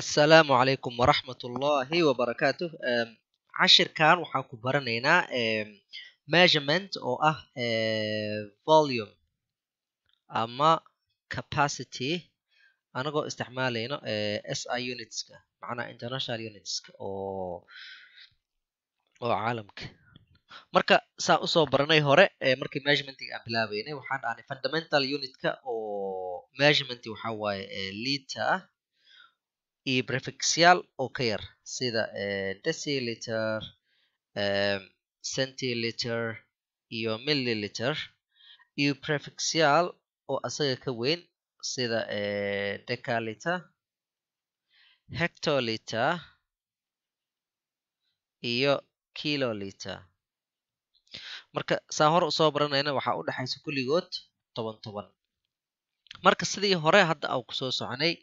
asalaamu calaykum waraxmatullaahi wabarakaatu cashirkan waxaan ku baranaynaa measurement oo ah eh, volume ama capacity anagoo isticmaalayno eh, si unitska macnaha international unitska oo oo caalamka marka saan usoo baranay hore eh, markii measurementiga aan bilaabeynay waxaan dhahnay fundamental unitka oo measurement waxaa waaye liita iyo prefixyaal oo ka yar sida eh, deciliter eh, centiliter iyo milliliter iyo prefixyaal oo asaga ka weyn sida eh, decaliter hectoliter iyo kiloliter marka saa hore usoo baranayna waxaa u dhexaysa kulligood toban toban marka sidii hore hadda aan kusoo soconay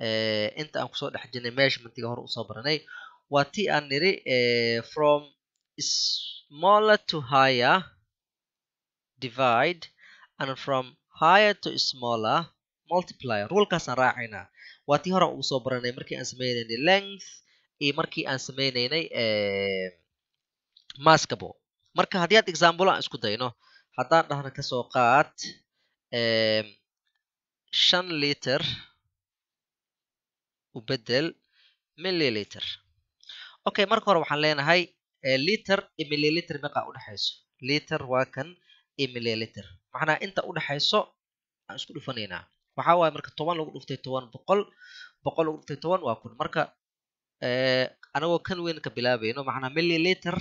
Eh, inta aan kusoo dhex jirnay measurementiga hore usoo baranay waa ti aan niri eh, from smaller to higher divide and from higher to smaller multiplier rulkaasaan raacaynaa waa tii hore aan usoo baranay markii aan sameynaynay length iyo markii aan sameynaynay eh, maskabo marka haddii aad example aan isku dayno haddaan dhahna kasoo qaad shan liter u bedel milliliter okay marka hore waxaan leenahay eh, liter iyo milliliter meeqaa udhexayso liter waa kan iyo milliliter macnaha inta udhexayso aan isku dhufanaynaa waxaa waaye marka toban lagu dhuftay toban boqol boqol lagu dhuftay toban waa kun marka eh, anagoo kan weyn ka bilaabayno macnaha milliliter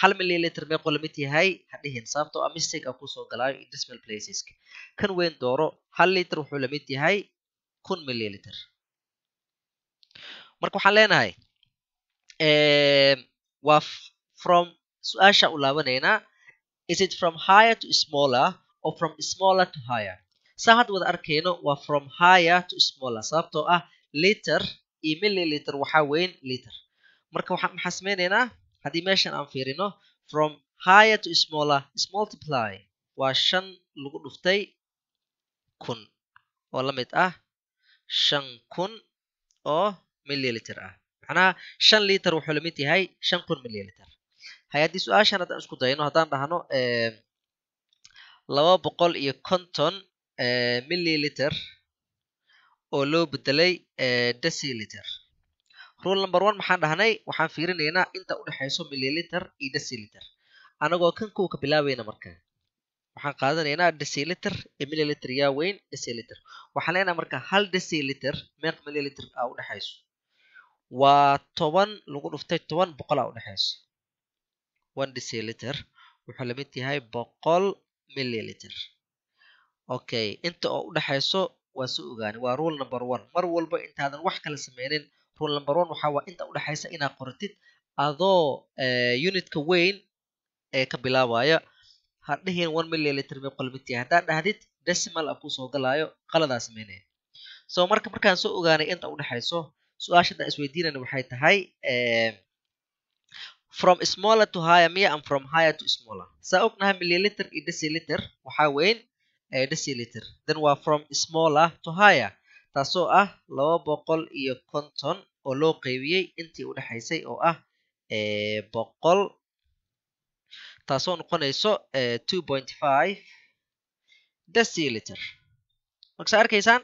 hal milliliter meequu lamid yahay hadhihin sababtoo ah mistake aan kusoo galaayo indismal placeska kan weyn dooro hal liter wuxuu lamid yahay kun milliliter marka waxaan leenahay waa from su-aasha u laabanaynaa is it from higher to smaller or from smaller to higher saa hadda wada arkayno waa from higher to smaller sababtoo ah liter iyo milliliter waxaa weyn liter marka waxaan maxaa samaynaynaa haddii meeshan aan fiirino from higher to smaller is waa shan lagu dhuftay kun oo la mid ah shan kun oo mililiter ah macnaha shan liter wuxuu lamid yahay shan kun mililiter hay haddii su-aashan haddaan isku dayno haddaan dhahno laba boqol iyo konton mililiter oo loo bedelay deciliter rule number one maxaan dhahnay waxaan fiirinaynaa inta udhexayso mililiter iyo deciliter anagoo kan kuwa ka bilaabayna marka waxaan qaadanaynaa deciliter iyo mililiter yaa weyn deciliter waxaan leenahay marka hal deciliter meeq mililiter aa udhexayso waa toban lagu dhuftay toban boqolaa udhexeyso one deciliter wuxuu lamid yahay boqol milliliter okay inta oo udhexayso waa soo ogaani waa rule number one mar walba intaadan wax kala sameynin rule number one waxaa waa inta udhexaysa inaad qortid adoo unitka weyn ee ka bilaabaya hadhihin one milliliter bay qolmid yahay haddaad dhahdid decimal a kusoo galaayo qaladaad sameynaya so marka markaan soo ogaanay inta udhexayso su-aashana isweydiinana waxay tahay eh, from smaller to higher miya am from higher to smaller saa ognaha milliliter iyo deciliter waxaa weyn eh, deciliter then waa from smaller to higher taasoo ah laba boqol iyo konton oo loo qeybiyey intii u dhexaysay oo ah eh, boqol taasoo noqonayso two point five deciliter markase arkaysaan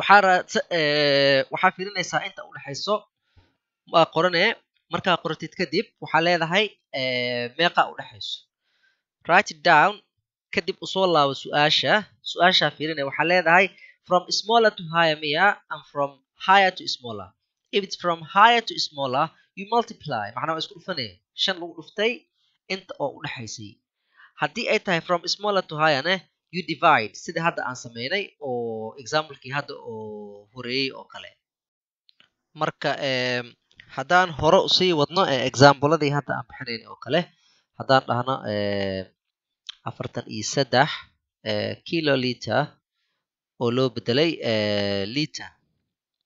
waxaa fiirinaysaa inta udhexayso qorane markaa qoratid kadib waxaa leedahay meeqa udhexayso write down kadib usoo laabo su-aasha su-aashaa fiirine waxaa leedahay from smaller to higher mia and from higher to smaller if it's from higher to smaller you multiply macnaa waa isku dhufanaya shan lagu dhuftay inta oo udhexaysay haddii ay tahay from smaller to higher you divide sida hadda aan sameynay oo examplekii hadda oo horeeyey oo kale marka ehm, haddaan hore usii wadno eh, exambladii hadda aan bixinayn oo kale haddaan dhahno ehm, afartan iyo saddex eh, kiloliter oo loo bedelay eh, liter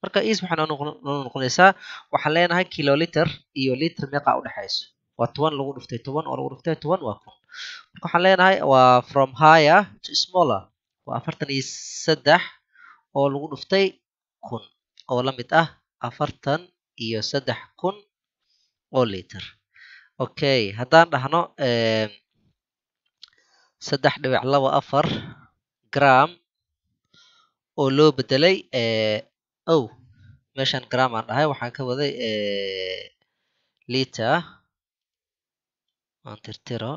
marka is waxay noo noqonaysaa waxaan leenahay kiloliter iyo liter meeqaa udhexayso waa toban lagu dhuftay toban oo lagu dhuftay toban waa kun marka waxaan leenahay waa from higher to smaller waa afartan iyo saddex oo lagu dhuftay kun oo la mid ah afartan iyo saddex kun oo liter okay haddaan dhahno saddex dhibic laba afar gram oo loo bedelay eh, ow meeshaan gram aan dhahay waxaan ka waday eh, liter waan tirtiro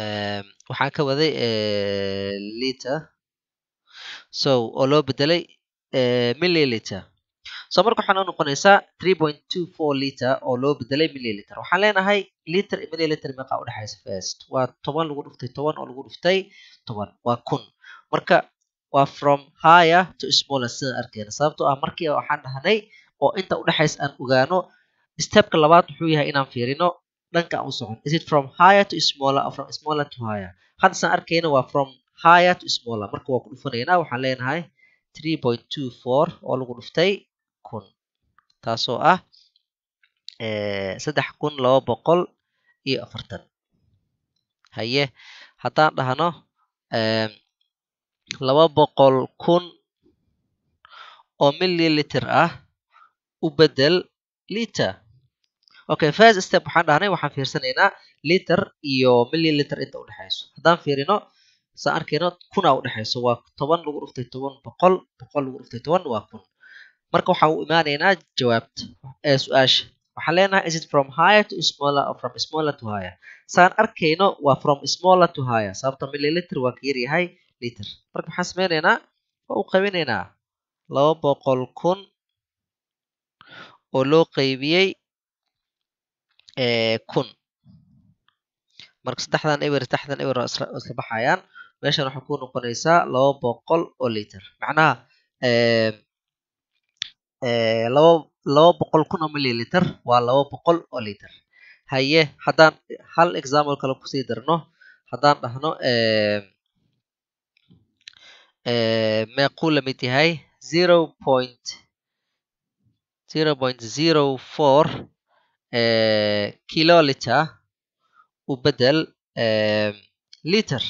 ehm, waxaan ka waday eh, liter so oo loo bedelay eh, milliliter so marka waxaan u noqonaysaa three point two four liter oo loo bedelay milliliter waxaan leenahay liter milliliter meeqaa udhexaysa first waa toban lagu dhuftay toban oo lagu dhuftay toban waa kun marka waa from higher to smaller sidaan arkeyna sababtoo ah markii waxaan dhahnay oo inta u udhexaysa aan ogaano stebka labaad wuxuu yahay inaan fiirino dhanka aan u socon isit from higher to smaller or from smaller to higher haddasaan arkayna waa from higher to smaller marka waa ku dhufanaynaa waxaan leenahay three point two four oo lagu dhuftay kun taasoo ah eh, saddex kun laba boqol iyo afartan haye haddaan dhahno eh, laba boqol kun oo milliliter ah u bedel liter okay first step waxaan dhahnay waxaan fiirsanaynaa liter iyo milliliter inta udhexayso haddaan fiirino saan arkayno kuna udhexayso waa toban lagu dhuftay toban boqol boqol lagu dhuftay toban waa kun marka waxaa u imaanaynaa jawaabta ee su-aasha waxaan leenahay is it from higher to smaller or from smaller to higher saan arkayno waa from smaller to higher sababta milliliter waa ka yaryahay liter marka waxaan sameynaynaa waa u qaybinaynaa laba boqol kun oo loo qaybiyey kun marka saddexdan eber saddexdan eber isla baxayaan meeshan waxaa ku noqonaysaa laba boqol oo liter macnaha laba laba boqol kun oo mililiter waa laba boqol oo liter haye haddaan hal example kale kusii darno haddaan dhahno meequu lamid yahay zero point zero point zero four كيلولتر وبدل لتر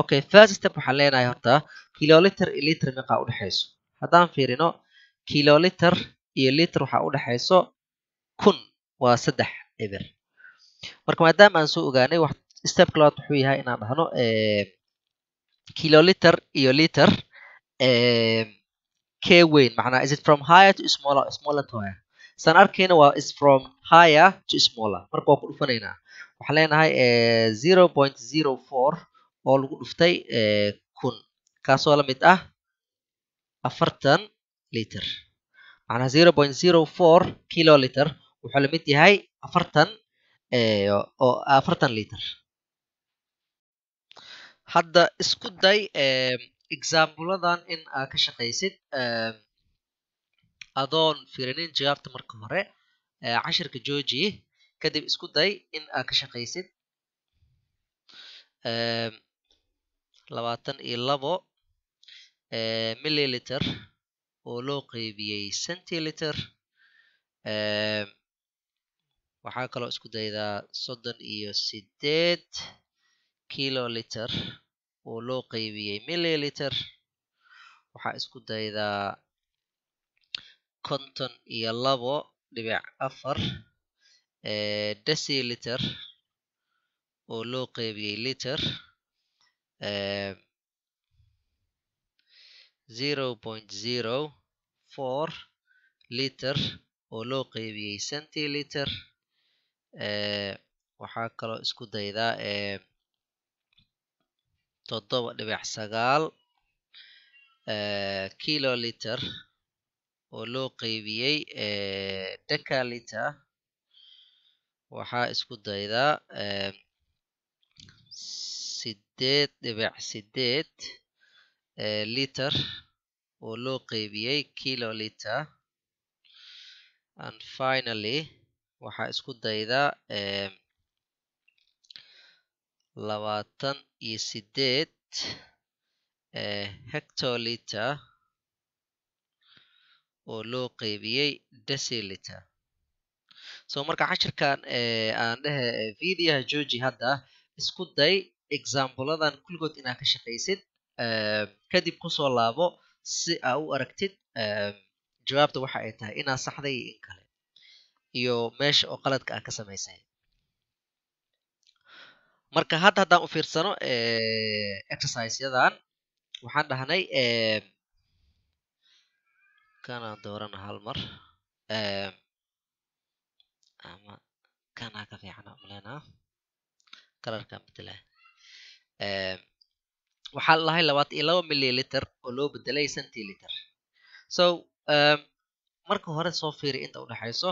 okay first step waxaan leenahay horta kiloliter iyo liter meeqaa udhexayso haddaan fiirino kiloliter iyo liter waxaa udhexayso kun waa saddex eber marka maadaama aan soo ogaanay stepka labaad wuxuu yahay inaan dhahno kiloliter iyo liter k weyn macnaa is it from higher to smaller smaller to higher san arkayna waa is from higher to smaller marka waa ku dhufanaynaa waxaan leenahay eh, zero point zero four oo lagu dhuftay eh, kun kaasoo la mid ah afartan liter macnaha zero point zero four kiloliter wuxuu lamid yahay afartan eh, oo afartan liter hadda isku day exaambuladan in aa ka shaqaysid adoon firinin jawaabta marka hore cashirka joojiye kadib isku day in aad ka shaqaysid labaatan iyo labo milliliter oo loo qeybiyey centiliter waxaa kaloo isku daydaa soddon iyo sideed kiloliter oo loo qeybiyey milliliter waxaa isku daydaa konton iyo labo dhibic afar deciliter oo loo qeybiyey liter zero point zero four liter oo loo qeybiyey centiliter waxaa kaloo isku daydaa todoba dhibic sagaal kiloliter oo loo qeybiyey deca eh, liter waxaa isku daydaa eh, sideed dhibic sideed eh, liter oo loo qeybiyey kilo liter and finally waxaa isku daydaa labaatan iyo sideed hectoliter oo loo qaybiyey desiliter so marka cashirkan aan dhehe videoha jooji hadda ah, isku day exaambuladan kulligood inaad ka shaqaysid kadib kusoo laabo si aa u aragtid jawaabta waxa ay tahay inaad saxday iyo in kale iyo meesha oo qaladka aa ka samaysay marka hadda haddaan u fiirsano exerciseyadan waxaan dhahnay kan aan hal mar ehm, ama kanaa ka fiican umaleynaa kalarkaan bedelaa ehm, waxaa lahay labaatan iyo laba mililiter oo loo bedelay centiliter so ehm, marka hore soo fiiri inta udhexayso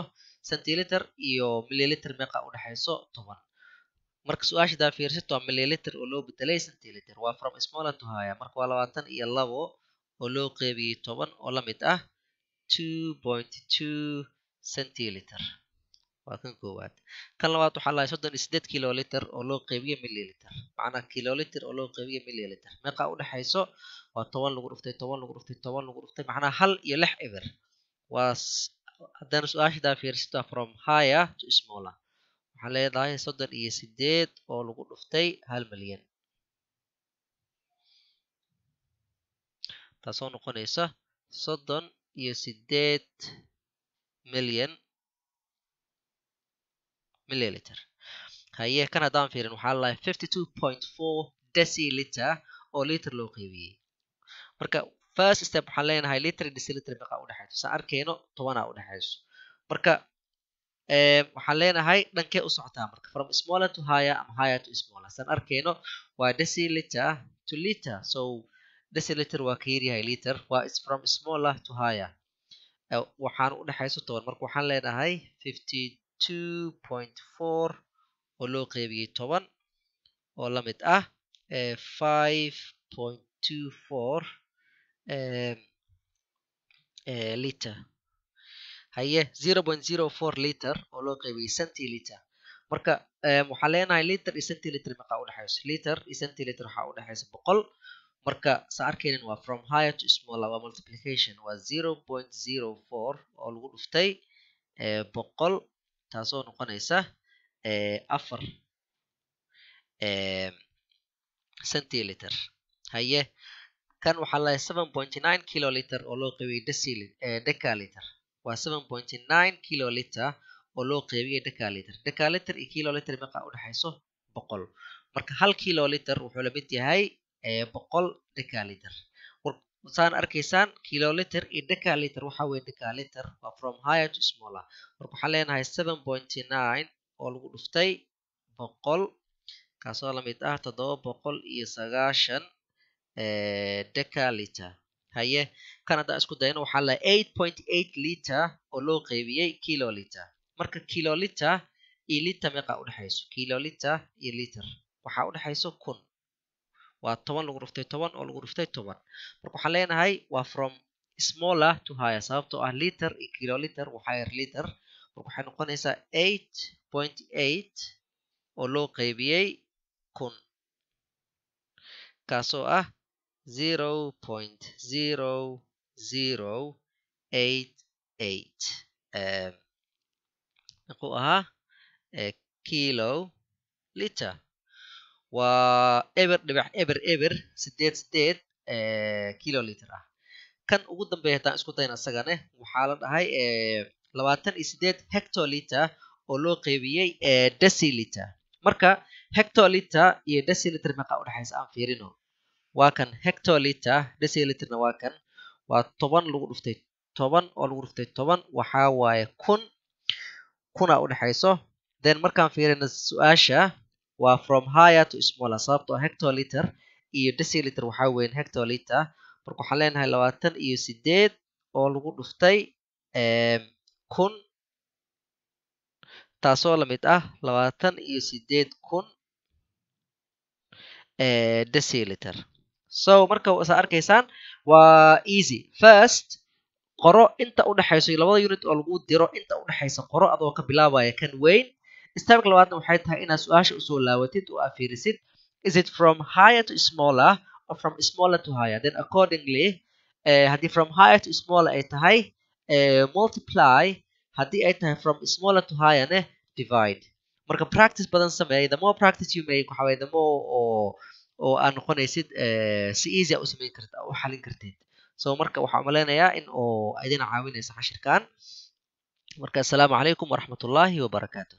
centiliter iyo mililiter meeqa udhexayso toban marka su-aasha hadaa fiirsato waa mililiter oo loo bedelay centiliter waa from small to higher marka waa labaatan iyo labo oo loo qeybiyey toban oo la mid ah centiliter waa kan koowaad kan labaad waxaa lahay soddon iyo sideed kiloliter oo loo qaybiyo milliliter macnaa kilolitr oo loo qaybiyo milliliter meeqaa udhexayso waa toban lagu dhuftay toban lagu dhuftay toban lagu dhuftay macnaa hal iyo lix eber waa haddana su-aashadaa fiirsita from higher to smaller waxaa leedahay soddon iyo sideed oo lagu dhuftay hal milyan taasoo noqonaysa soddon iyo sideed milyan milliliter haye kan haddaan fiirin waxaa lalahay fifty two point four deciliter oo liter loo qeybiyey marka first step waxaan leenahay liter deciliter meeqaa udhexayso saan arkeyno tobanaa udhexayso marka waxaan leenahay dhankee u socotaa marka from smaller to higher ama higher to smaller saan arkeyno waa deciliter to liter so decilator waa ka liter waa is from smaller to higher uh, waxaan u dhexayso toban marka waxaan leenahay fifty two point four oo loo qeybiyey toban oo la mid ah eh, five point two four eh, liter haye zero point zero four liter oo loo qeybiyey centiliter marka waxaan leenahay liter iyo centiliter maqaa udhexayso liter iyo centiliter waxaa udhexaysa boqol marka sa arkaynin waa from higher to smaller waa multiplication waa zero point zero four oo lagu dhuftay eh, boqol taasoo noqonaysa eh, afar eh, centiliter haye kan waxaa lahay seven pointy nine kiloliter oo loo qeybiyey decil decaliter waa seven pointy nine kiloliter oo loo qeybiyey decaliter decaliter iyo kiloliter meeqa udhexayso boqol marka hal kiloliter wuxuu lamid yahay ee boqol decaliter saan arkaysaan kiloliter iyo decaliter waxaa weye decaliter waa from higher to smaller marka ah. waxaan leenahay seven pointy nine oo lagu dhuftay boqol kaasoo lamid ah toddoba boqol iyo sagaashan decaliter haye kan haddaan isku dayna waxaa lahay eight point eight liter oo loo qeybiyey kiloliter marka kiloliter iyo liter meeqaa udhexayso kiloliter iyo liter waxaa udhexayso kun waa toban lagu dhuftay toban oo lagu dhuftay toban marka waxaan leenahay waa from smaller ah to higher sababtoo ah liter iyo kiloliter waa higher liter marka waxay noqonaysaa eight point eight oo loo qaybiyey kun kaasoo ah zero point zero zero eight eight muxuu ahaa eh, kilo liter waa eber dhibac eber eber sideed sideed kiloliter ah kan ugu dambeeya hataan isku dayn asagane waxaa la dhahay labaatan iyo sideed hectoliter oo loo qeybiyey deciliter marka hectoliter iyo deciliter meeqaa udhexaysa aan fiirino waa kan hectoliter deciliterna waa kan waa toban lagu dhuftay toban oo lagu dhuftay toban waxaa waaye kun kunaa udhexayso then markaan fiirina su-aasha waa from higher to smaller sababtoo ah hectoliter iyo deciliter waxaa weyn hectoliter marka waxaan leenahay labaatan iyo sideed oo lagu dhuftay kun taasoo lamid ah labaatan iyo sideed kun deciliter so marka saa arkaysaan waa easy first qoro inta u udhexayso labada unit oo lagu diro inta u dhexaysa qoro adoo ka bilaabaya kan weyn istaabka labaadna waxay tahay inaad su-aasha usoo laawatid oo aa fiirisid is it from higher to smaller or from smaller to higher then accordingly eh, haddii from higher to smaller ay tahay eh, multiply haddii ay tahay from smaller to higher ne divide marka practice badan sameey the more practice you make waxa waye the more oo oo aad noqonaysid eh, si easy a u sameyn karta u xalin kartid so marka waxaa umaleynayaa in oo idin caawinaysa xashirkan marka assalaamu calaykum waraxmatullaahi wabarakaatu